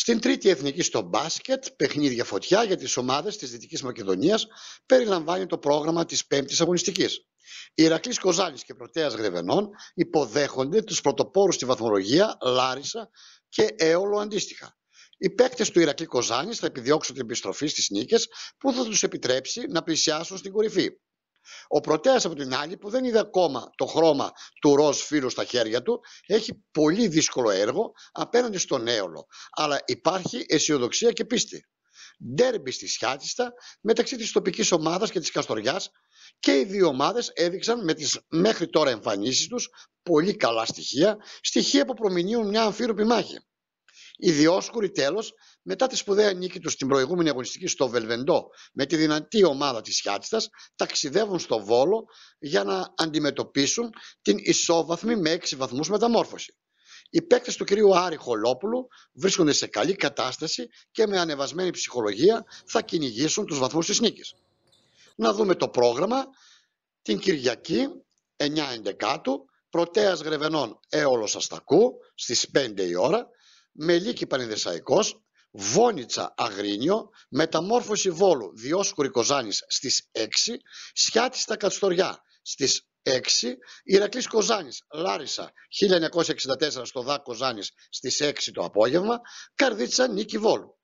Στην τρίτη εθνική στο μπάσκετ, παιχνίδια φωτιά για τις ομάδες της Δυτικής Μακεδονίας, περιλαμβάνει το πρόγραμμα της πέμπτης αγωνιστικής. Η Ηρακλής Κοζάνης και Πρωτέας Γρεβενών υποδέχονται τους πρωτοπόρους στη βαθμολογία Λάρισα και Έολο αντίστοιχα. Οι παίκτες του Ηρακλή Κοζάνης θα επιδιώξουν την επιστροφή στις νίκες που θα τους επιτρέψει να πλησιάσουν στην κορυφή. Ο Πρωτέας από την άλλη που δεν είδε ακόμα το χρώμα του ροζ φίλου στα χέρια του έχει πολύ δύσκολο έργο απέναντι στον έολο. Αλλά υπάρχει αισιοδοξία και πίστη. Ντέρμπι στη Σιάτιστα μεταξύ της τοπικής ομάδας και της Καστοριάς και οι δύο ομάδες έδειξαν με τις μέχρι τώρα εμφανίσεις τους πολύ καλά στοιχεία, στοιχεία που προμηνύουν μια αμφίροπη μάχη. Οι Διόσκουροι τέλος, μετά τη σπουδαία νίκη τους στην προηγούμενη αγωνιστική στο Βελβεντό με τη δυνατή ομάδα της Χιάτστας, ταξιδεύουν στο Βόλο για να αντιμετωπίσουν την ισόβαθμη με 6 βαθμούς μεταμόρφωση. Οι παίκτες του κυρίου Άρη Χολόπουλου βρίσκονται σε καλή κατάσταση και με ανεβασμένη ψυχολογία θα κυνηγήσουν τους βαθμούς της νίκης. Να δούμε το πρόγραμμα την Κυριακή 9 11 Πρωτέας Γρεβενών Έολος Αστακού στις 5 η ώρα Μελίκη Πανεδεσσαϊκός, Βόνιτσα Αγρίνιο, μεταμόρφωση Βόλου Διόσκουρη Κοζάνης στις 6, Σιάτιστα στα Κατστοριά στις 6, Ηρακλής Κοζάνης, Λάρισα 1964 στο Δά Κοζάνης στις 6 το απόγευμα, Καρδίτσα Νίκη Βόλου.